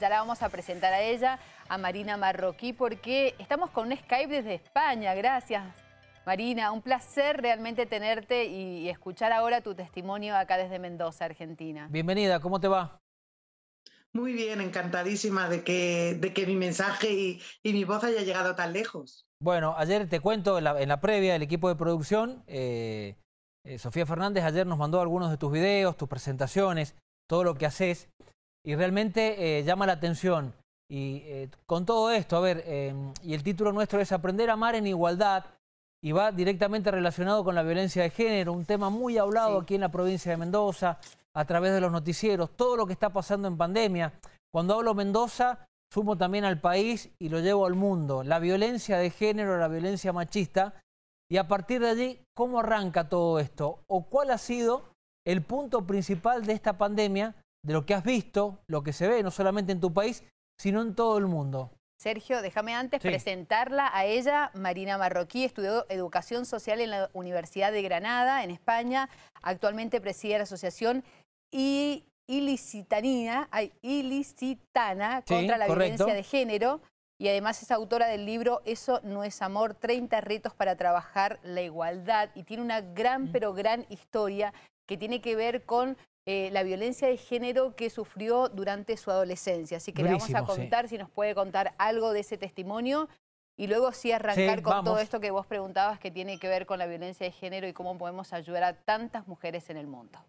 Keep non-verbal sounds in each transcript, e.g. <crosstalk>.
ya la vamos a presentar a ella, a Marina Marroquí, porque estamos con un Skype desde España. Gracias, Marina. Un placer realmente tenerte y, escuchar ahora tu testimonio acá desde Mendoza, Argentina. Bienvenida, ¿cómo te va? Muy bien, encantadísima de que, de que mi mensaje y, mi voz haya llegado tan lejos. Bueno, ayer te cuento, en la, previa del equipo de producción, eh, eh, Sofía Fernández ayer nos mandó algunos de tus videos, tus presentaciones, todo lo que haces. Y realmente eh, llama la atención. Y eh, con todo esto, a ver, em, y el título nuestro es Aprender a amar en igualdad y va directamente relacionado con la violencia de género, un tema muy hablado aquí en la provincia de Mendoza, a través de los noticieros, todo lo que está pasando en pandemia. Cuando hablo Mendoza, sumo también al país y lo llevo al mundo. La violencia de género, la violencia machista. Y a partir de allí, ¿cómo arranca todo esto? ¿O cuál ha sido el punto principal de esta pandemia de lo que has visto, lo que se ve, no solamente en tu país, sino en todo el mundo. Sergio, déjame antes presentarla a ella. Marina Marroquí estudió Educación Social en la Universidad de Granada, en España. Actualmente preside la Asociación Ilicitanina, ay, Ilicitana contra la Violencia de Género. Y además es autora del libro Eso no es amor, 30 retos para trabajar la igualdad. Y tiene una gran, mm. pero gran historia que tiene que ver con eh, la violencia de género que sufrió durante su adolescencia. Así que le vamos a contar si nos puede contar algo de ese testimonio y luego sí arrancar con todo esto que vos preguntabas que tiene que ver con la violencia de género y cómo podemos ayudar a tantas mujeres en el mundo.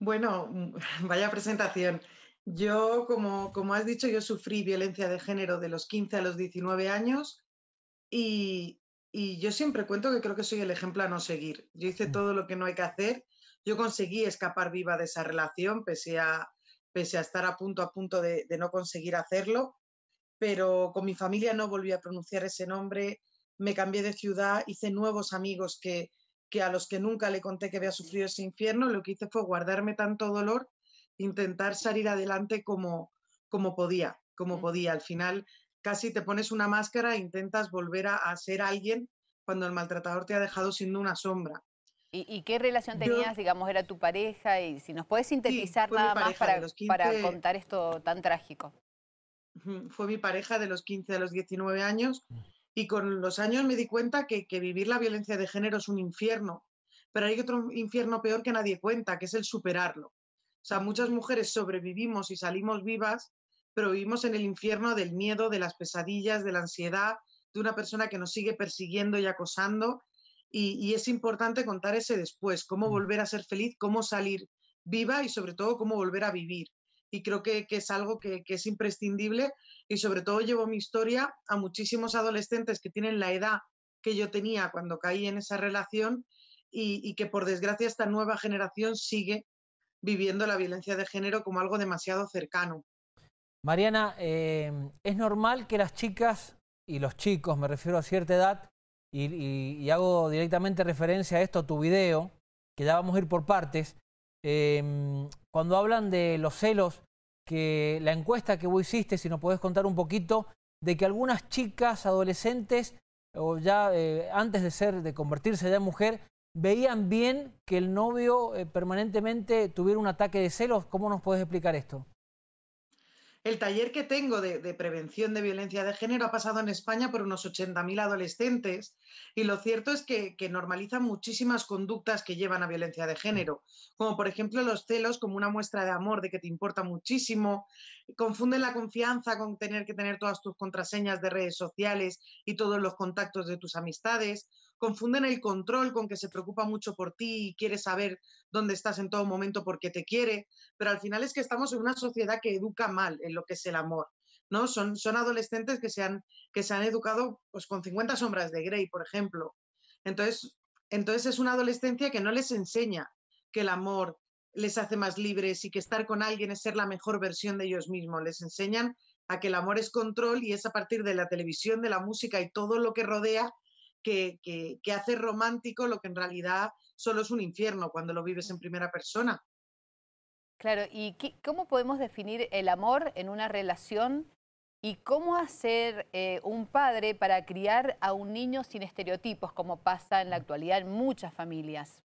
Bueno, <laughs> vaya presentación. Yo, como, has dicho, yo sufrí violencia de género de los 15 a los 19 años y, y yo siempre cuento que creo que soy el ejemplo a no seguir. Yo hice mm. todo lo que no hay que hacer yo conseguí escapar viva de esa relación, pese a, pese a estar a punto a punto de, no conseguir hacerlo, pero con mi familia no volví a pronunciar ese nombre, me cambié de ciudad, hice nuevos amigos que, que a los que nunca le conté que había sufrido ese infierno, lo que hice fue guardarme tanto dolor, intentar salir adelante como, como podía, como podía. Al final casi te pones una máscara e intentas volver a, a ser alguien cuando el maltratador te ha dejado siendo una sombra. ¿Y, qué relación tenías, digamos, era tu pareja? Y si nos puedes sintetizar nada más para, contar esto tan trágico. Fue mi pareja de los 15 a los 19 años y con los años me di cuenta que, que vivir la violencia de género es un infierno, pero hay otro infierno peor que nadie cuenta, que es el superarlo. O sea, muchas mujeres sobrevivimos y salimos vivas, pero vivimos en el infierno del miedo, de las pesadillas, de la ansiedad, de una persona que nos sigue persiguiendo y acosando y, es importante contar ese después, cómo volver a ser feliz, cómo salir viva y sobre todo cómo volver a vivir. Y creo que, es algo que, es imprescindible y sobre todo llevo mi historia a muchísimos adolescentes que tienen la edad que yo tenía cuando caí en esa relación y, que por desgracia esta nueva generación sigue viviendo la violencia de género como algo demasiado cercano. Mariana, eh, ¿es normal que las chicas y los chicos, me refiero a cierta edad, y, hago directamente referencia a esto, a tu video, que ya vamos a ir por partes, em, cuando hablan de los celos, que la encuesta que vos hiciste, si nos podés contar un poquito, de que algunas chicas, adolescentes, o ya eh, antes de ser, de convertirse ya en mujer, veían bien que el novio eh, permanentemente tuviera un ataque de celos. ¿Cómo nos puedes explicar esto? El taller que tengo de, prevención de violencia de género ha pasado en España por unos 80.000 adolescentes y lo cierto es que, normaliza muchísimas conductas que llevan a violencia de género, como por ejemplo los celos como una muestra de amor, de que te importa muchísimo, confunde la confianza con tener que tener todas tus contraseñas de redes sociales y todos los contactos de tus amistades confunden el control con que se preocupa mucho por ti y quiere saber dónde estás en todo momento porque te quiere, pero al final es que estamos en una sociedad que educa mal en lo que es el amor. ¿no? Son, son adolescentes que se han, que se han educado pues, con 50 sombras de Grey, por ejemplo. Entonces, entonces es una adolescencia que no les enseña que el amor les hace más libres y que estar con alguien es ser la mejor versión de ellos mismos. Les enseñan a que el amor es control y es a partir de la televisión, de la música y todo lo que rodea que, hace romántico lo que en realidad solo es un infierno cuando lo vives en primera persona. Claro, ¿y cómo podemos definir el amor en una relación y cómo hacer eh, un padre para criar a un niño sin estereotipos, como pasa en la actualidad en muchas familias?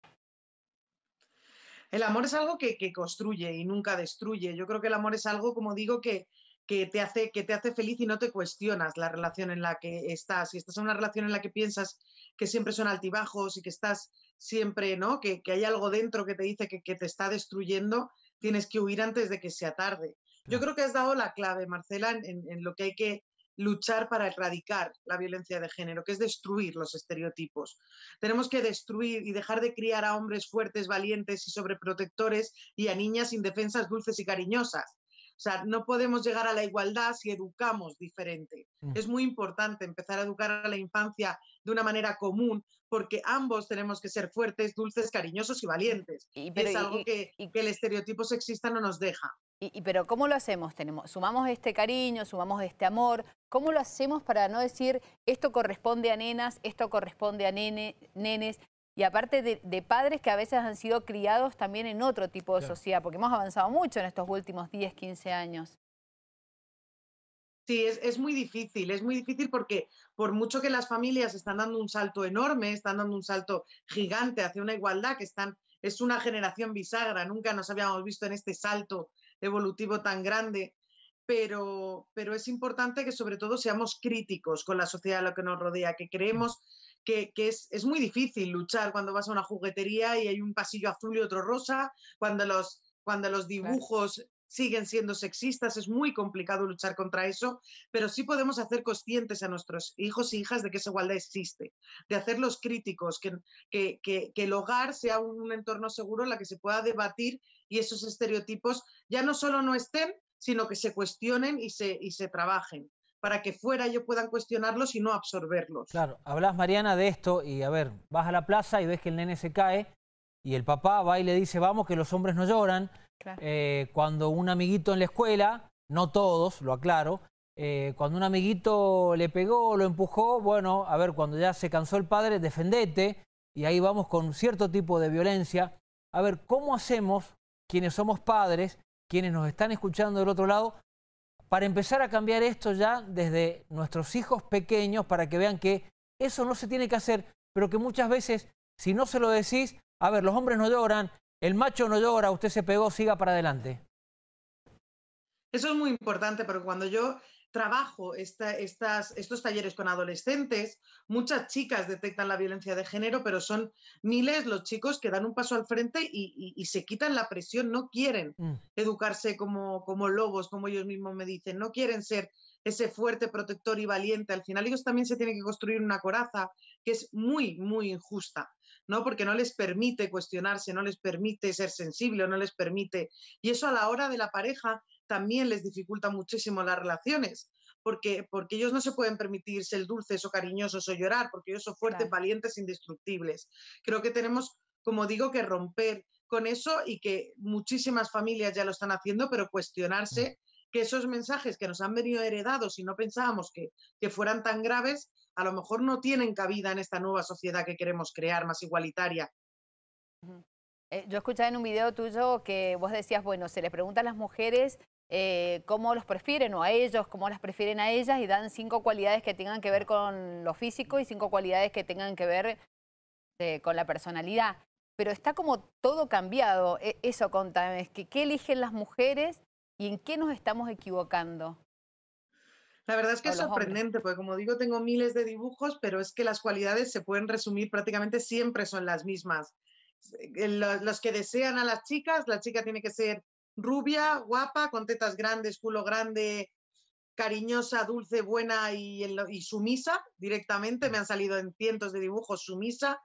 El amor es algo que construye y nunca destruye. Yo creo que el amor es algo, como digo, que, que te, hace, que te hace feliz y no te cuestionas la relación en la que estás. Si estás en una relación en la que piensas que siempre son altibajos y que estás siempre, ¿no? Que, hay algo dentro que te dice que, te está destruyendo, tienes que huir antes de que sea tarde. Yo creo que has dado la clave, Marcela, en, en, lo que hay que luchar para erradicar la violencia de género, que es destruir los estereotipos. Tenemos que destruir y dejar de criar a hombres fuertes, valientes y sobreprotectores y a niñas indefensas, dulces y cariñosas. O sea, no podemos llegar a la igualdad si educamos diferente. Mm. Es muy importante empezar a educar a la infancia de una manera común, porque ambos tenemos que ser fuertes, dulces, cariñosos y valientes. Y, es algo que, el estereotipo sexista no nos deja. Y, pero ¿cómo lo hacemos? Tenemos, sumamos este cariño, sumamos este amor. ¿Cómo lo hacemos para no decir esto corresponde a nenas, esto corresponde a nene, nenes? y aparte de, padres que a veces han sido criados también en otro tipo de sociedad, porque hemos avanzado mucho en estos últimos 10, 15 años. Sí, es, muy difícil, es muy difícil porque por mucho que las familias están dando un salto enorme, están dando un salto gigante hacia una igualdad que están, es una generación bisagra, nunca nos habíamos visto en este salto evolutivo tan grande, pero, pero es importante que sobre todo seamos críticos con la sociedad a la que nos rodea, que mm. creemos que, es, muy difícil luchar cuando vas a una juguetería y hay un pasillo azul y otro rosa, cuando los, cuando los dibujos siguen siendo sexistas, es muy complicado luchar contra eso, pero sí podemos hacer conscientes a nuestros hijos e hijas de que esa igualdad existe, de hacerlos críticos, que, que, el hogar sea un, entorno seguro en el que se pueda debatir y esos estereotipos ya no solo no estén, sino que se cuestionen y se trabajen para que fuera ellos puedan cuestionarlos y no absorberlos. Claro, hablas Mariana de esto y a ver, vas a la plaza y ves que el nene se cae y el papá va y le dice, vamos, que los hombres no lloran. Eh, cuando un amiguito en la escuela, no todos, lo aclaro, eh, cuando un amiguito le pegó, lo empujó, bueno, a ver, cuando ya se cansó el padre, defendete y ahí vamos con cierto tipo de violencia. A ver, ¿cómo hacemos quienes somos padres, quienes nos están escuchando del otro lado, para empezar a cambiar esto ya desde nuestros hijos pequeños para que vean que eso no se tiene que hacer, pero que muchas veces, si no se lo decís, a ver, los hombres no lloran, el macho no llora, usted se pegó, siga para adelante. Eso es muy importante, pero cuando yo trabajo estas, estos talleres con adolescentes. Muchas chicas detectan la violencia de género, pero son miles los chicos que dan un paso al frente y, se quitan la presión, no quieren mm. educarse como, lobos, como ellos mismos me dicen, no quieren ser ese fuerte protector y valiente. Al final ellos también se tienen que construir una coraza que es muy, muy injusta. ¿no? Porque no les permite cuestionarse, no les permite ser sensible, no les permite. Y eso a la hora de la pareja también les dificulta muchísimo las relaciones, porque, porque ellos no se pueden permitir ser dulces o cariñosos o llorar, porque ellos son fuertes, valientes, indestructibles. Creo que tenemos, como digo, que romper con eso y que muchísimas familias ya lo están haciendo, pero mm. cuestionarse que esos mensajes que nos han venido heredados y no pensábamos que, fueran tan graves, a lo mejor no tienen cabida en esta nueva sociedad que queremos crear, más igualitaria. Eh, yo escuchaba en un video tuyo que vos decías, bueno, se le pregunta a las mujeres eh, cómo los prefieren o a ellos, cómo las prefieren a ellas y dan cinco cualidades que tengan que ver con lo físico y cinco cualidades que tengan que ver eh, con la personalidad. Pero está como todo cambiado. E-, eso contame, es que qué eligen las mujeres y en qué nos estamos equivocando. La verdad es que es sorprendente, porque como digo, tengo miles de dibujos, pero es que las cualidades se pueden resumir prácticamente siempre son las mismas. Eh, los que desean a las chicas, la chica tiene que ser rubia, guapa, con tetas grandes, culo grande, cariñosa, dulce, buena y, sumisa directamente. Me han salido en cientos de dibujos sumisa.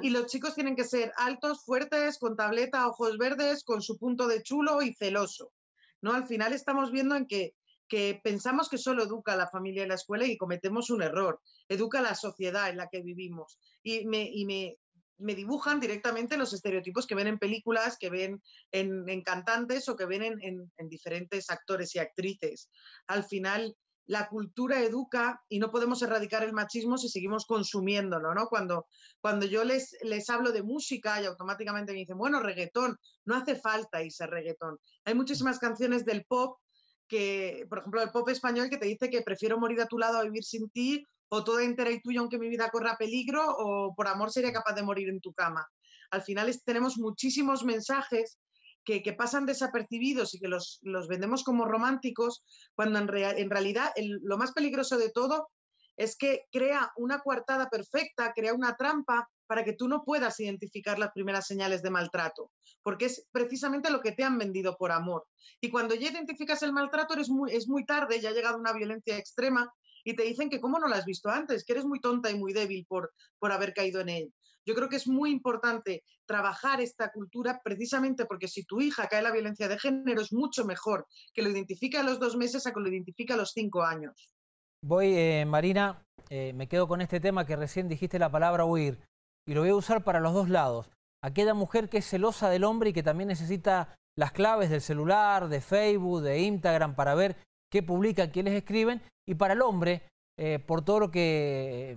Y los chicos tienen que ser altos, fuertes, con tableta, ojos verdes, con su punto de chulo y celoso. ¿no? Al final estamos viendo en que, que pensamos que solo educa a la familia y la escuela y cometemos un error. Educa a la sociedad en la que vivimos. Y me, y me, me dibujan directamente los estereotipos que ven en películas, que ven en, cantantes o que ven en, diferentes actores y actrices. Al final, la cultura educa y no podemos erradicar el machismo si seguimos consumiéndolo, ¿no? Cuando, cuando yo les, les hablo de música y automáticamente me dicen, bueno, reggaetón, no hace falta irse reggaetón. Hay muchísimas canciones del pop que, por ejemplo, el pop español que te dice que prefiero morir a tu lado a vivir sin ti o toda entera y tuya aunque mi vida corra peligro, o por amor sería capaz de morir en tu cama. Al final tenemos muchísimos mensajes que, pasan desapercibidos y que los, vendemos como románticos, cuando en, realidad lo más peligroso de todo es que crea una coartada perfecta, crea una trampa para que tú no puedas identificar las primeras señales de maltrato, porque es precisamente lo que te han vendido por amor. Y cuando ya identificas el maltrato es muy tarde, ya ha llegado una violencia extrema y te dicen que cómo no la has visto antes, que eres muy tonta y muy débil por, por haber caído en él. Yo creo que es muy importante trabajar esta cultura precisamente porque si tu hija cae en la violencia de género es mucho mejor que lo identifica a los dos meses a que lo identifica a los cinco años. Voy, eh, Marina, eh, me quedo con este tema que recién dijiste la palabra huir y lo voy a usar para los dos lados. Aquella mujer que es celosa del hombre y que también necesita las claves del celular, de Facebook, de Instagram para ver qué publican, les escriben, y para el hombre, eh, por todo lo que eh,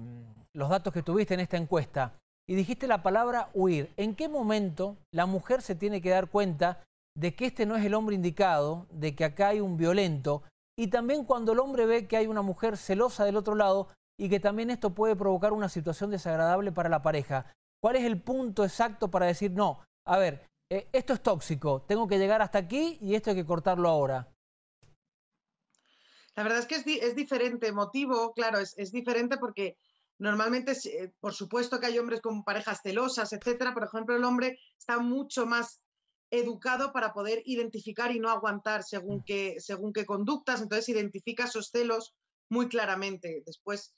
los datos que tuviste en esta encuesta, y dijiste la palabra huir. ¿En qué momento la mujer se tiene que dar cuenta de que este no es el hombre indicado, de que acá hay un violento, y también cuando el hombre ve que hay una mujer celosa del otro lado y que también esto puede provocar una situación desagradable para la pareja. ¿Cuál es el punto exacto para decir, no, a ver, eh, esto es tóxico, tengo que llegar hasta aquí y esto hay que cortarlo ahora? La verdad es que es, diferente motivo, claro, es, diferente porque normalmente, eh, por supuesto que hay hombres con parejas celosas, etcétera. Por ejemplo, el hombre está mucho más educado para poder identificar y no aguantar según mm. qué, según qué conductas, entonces identifica esos celos muy claramente. Después,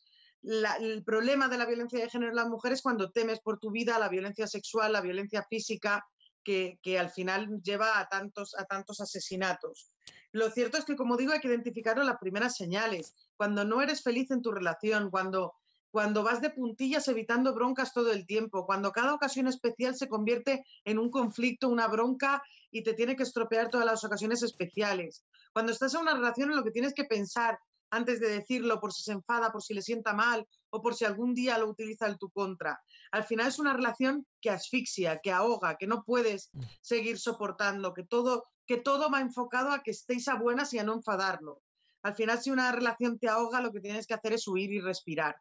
el problema de la violencia de género en las mujeres cuando temes por tu vida la violencia sexual, la violencia física, que, al final lleva a tantos, a tantos asesinatos. Lo cierto es que, como digo, hay que identificar las primeras señales. Cuando no eres feliz en tu relación, cuando, cuando vas de puntillas evitando broncas todo el tiempo, cuando cada ocasión especial se convierte en un conflicto, una bronca y te tiene que estropear todas las ocasiones especiales. Cuando estás en una relación en lo que tienes que pensar antes de decirlo por si se enfada, por si le sienta mal o por si algún día lo utiliza en tu contra. Al final es una relación que asfixia, que ahoga, que no puedes mm. seguir soportando, que todo, que todo va enfocado a que estéis a buenas y a no enfadarlo. Al final si una relación te ahoga, lo que tienes que hacer es huir y respirar.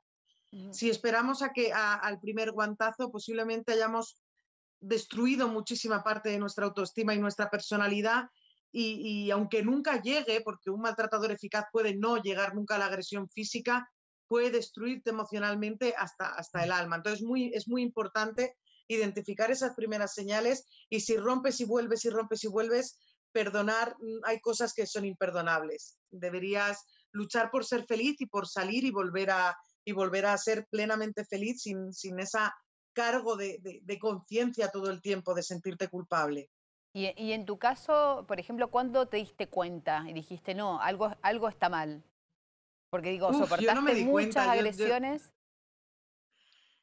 Si esperamos a que al primer guantazo, posiblemente hayamos destruido muchísima parte de nuestra autoestima y nuestra personalidad y, aunque nunca llegue, porque un maltratador eficaz puede no llegar nunca a la agresión física, puede destruirte emocionalmente hasta, hasta el alma. Entonces muy, es muy importante identificar esas primeras señales y si rompes y vuelves y rompes y vuelves, perdonar, mm, hay cosas que son imperdonables. Deberías luchar por ser feliz y por salir y volver a, y volver a ser plenamente feliz sin, sin ese cargo de conciencia todo el tiempo, de sentirte culpable. Y, en tu caso, por ejemplo, ¿cuándo te diste cuenta y dijiste, no, algo, algo está mal? Porque digo, soportaste muchas cuenta. agresiones.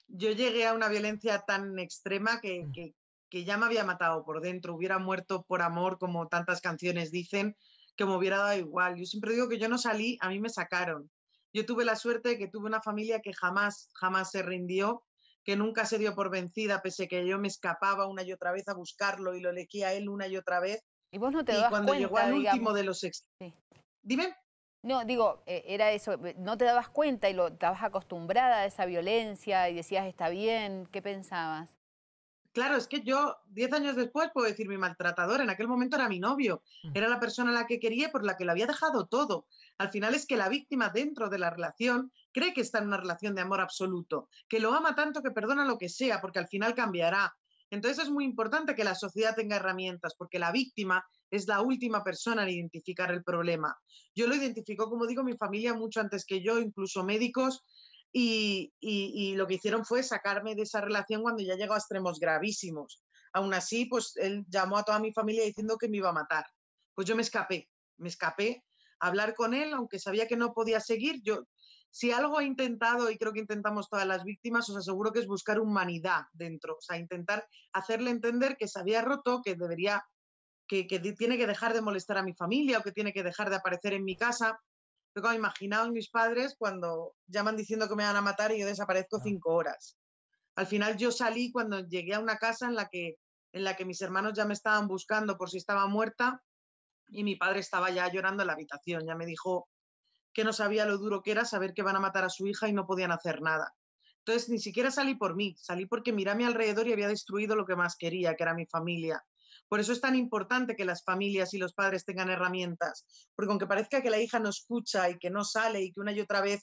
Yo, llegué a una violencia tan extrema mm. que, que, ya me había matado por dentro, hubiera muerto por amor, como tantas canciones dicen, que me hubiera dado igual. Yo siempre digo que yo no salí, a mí me sacaron. Yo tuve la suerte de que tuve una familia que jamás, jamás se rindió que nunca se dio por vencida, pese que yo me escapaba una y otra vez a buscarlo y lo elegía a él una y otra vez. Y vos no te cuando llegó al último de los ex... Dime. No, digo, eh, era eso, eh, no te dabas cuenta y lo estabas acostumbrada a esa violencia y decías, está bien, ¿qué pensabas? Claro, es que yo, diez años después, puedo decir mi maltratador, en aquel momento era mi novio, mm. era la persona a la que quería por la que lo había dejado todo. Al final es que la víctima dentro de la relación cree que está en una relación de amor absoluto, que lo ama tanto que perdona lo que sea, porque al final cambiará. Entonces es muy importante que la sociedad tenga herramientas, porque la víctima es la última persona en identificar el problema. Yo lo identifico, como digo, mi familia mucho antes que yo, incluso médicos y, lo que hicieron fue sacarme de esa relación cuando ya llegó a extremos gravísimos. Aún así, pues él llamó a toda mi familia diciendo que me iba a matar. Pues yo me escapé, me escapé a hablar con él, aunque sabía que no podía seguir. Yo, si algo he intentado, y creo que intentamos todas las víctimas, os aseguro que es buscar humanidad dentro, o sea, intentar hacerle entender que se había roto, que debería, que, que tiene que dejar de molestar a mi familia o que tiene que dejar de aparecer en mi casa yo mis padres cuando llaman diciendo que me van a matar y yo desaparezco cinco horas. Al final yo salí cuando llegué a una casa en la que, en la que mis hermanos ya me estaban buscando por si estaba muerta y mi padre estaba ya llorando en la habitación. Ya me dijo que no sabía lo duro que era saber que van a matar a su hija y no podían hacer nada. Entonces ni siquiera salí por mí, salí porque miré a mi alrededor y había destruido lo que más quería, que era mi familia. Por eso es tan importante que las familias y los padres tengan herramientas, porque aunque parezca que la hija no escucha y que no sale y que una y otra vez,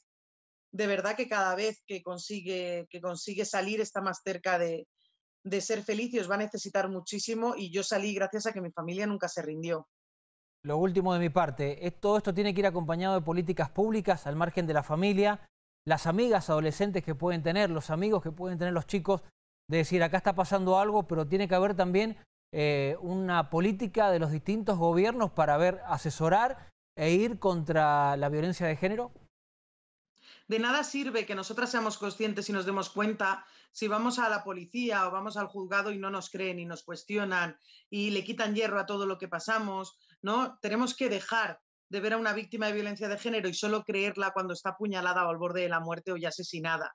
de verdad que cada vez que consigue, que consigue salir está más cerca de, ser feliz y os va a necesitar muchísimo y yo salí gracias a que mi familia nunca se rindió. Lo último de mi parte, todo esto tiene que ir acompañado de políticas públicas al margen de la familia, las amigas adolescentes que pueden tener, los amigos que pueden tener los chicos, de decir acá está pasando algo, pero tiene que haber también eh, una política de los distintos gobiernos para ver, asesorar e ir contra la violencia de género? De nada sirve que nosotras seamos conscientes y nos demos cuenta si vamos a la policía o vamos al juzgado y no nos creen y nos cuestionan y le quitan hierro a todo lo que pasamos, ¿no? Tenemos que dejar de ver a una víctima de violencia de género y solo creerla cuando está apuñalada o al borde de la muerte o ya asesinada.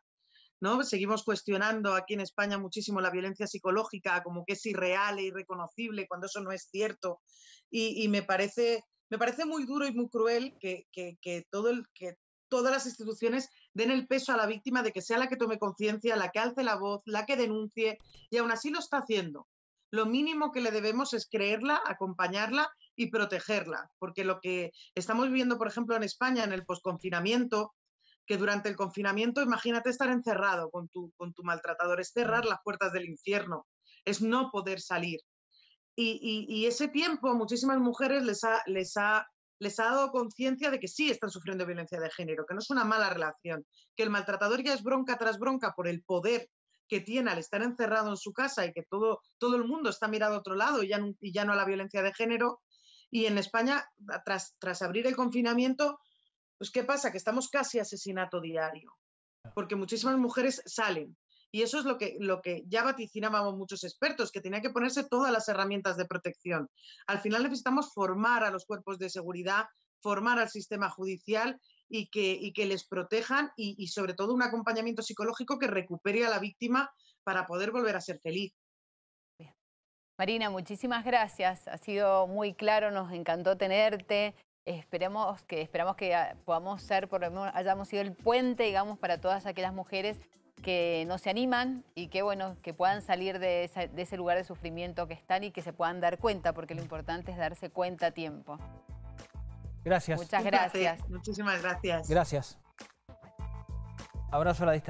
Seguimos cuestionando aquí en España muchísimo la violencia psicológica, como que es irreal e irreconocible cuando eso no es cierto. Y, me, parece, me parece muy duro y muy cruel que, todo el, que todas las instituciones den el peso a la víctima de que sea la que tome conciencia, la que alce la voz, la que denuncie, y aún así lo está haciendo. Lo mínimo que le debemos es creerla, acompañarla y protegerla, porque lo que estamos viviendo, por ejemplo, en España en el posconfinamiento que durante el confinamiento, imagínate estar encerrado con tu, con tu maltratador, es cerrar las puertas del infierno, es no poder salir. Y, ese tiempo a muchísimas mujeres les ha, les ha, les ha dado conciencia de que sí están sufriendo violencia de género, que no es una mala relación, que el maltratador ya es bronca tras bronca por el poder que tiene al estar encerrado en su casa y que todo, todo el mundo está mirado a otro lado y ya, no, a la violencia de género. Y en España, tras, tras abrir el confinamiento, pues, ¿qué pasa? Que estamos casi asesinato diario, ah. porque muchísimas mujeres salen. Y eso es lo que, lo que ya vaticinábamos muchos expertos, que tenía que ponerse todas las herramientas de protección. Al final necesitamos formar a los cuerpos de seguridad, formar al sistema judicial y que, que les protejan y, y sobre todo un acompañamiento psicológico que recupere a la víctima para poder volver a ser feliz. Marina, muchísimas gracias. Ha sido muy claro, nos encantó tenerte esperemos que, esperamos que ah, podamos ser, por lo menos hayamos sido el puente, digamos, para todas aquellas mujeres que no se animan y que, bueno, que puedan salir de, de ese lugar de sufrimiento que están y que se puedan dar cuenta, porque lo importante es darse cuenta a tiempo. Gracias. Muchas gracias. Muchísimas gracias. Gracias. Abrazo a la distancia.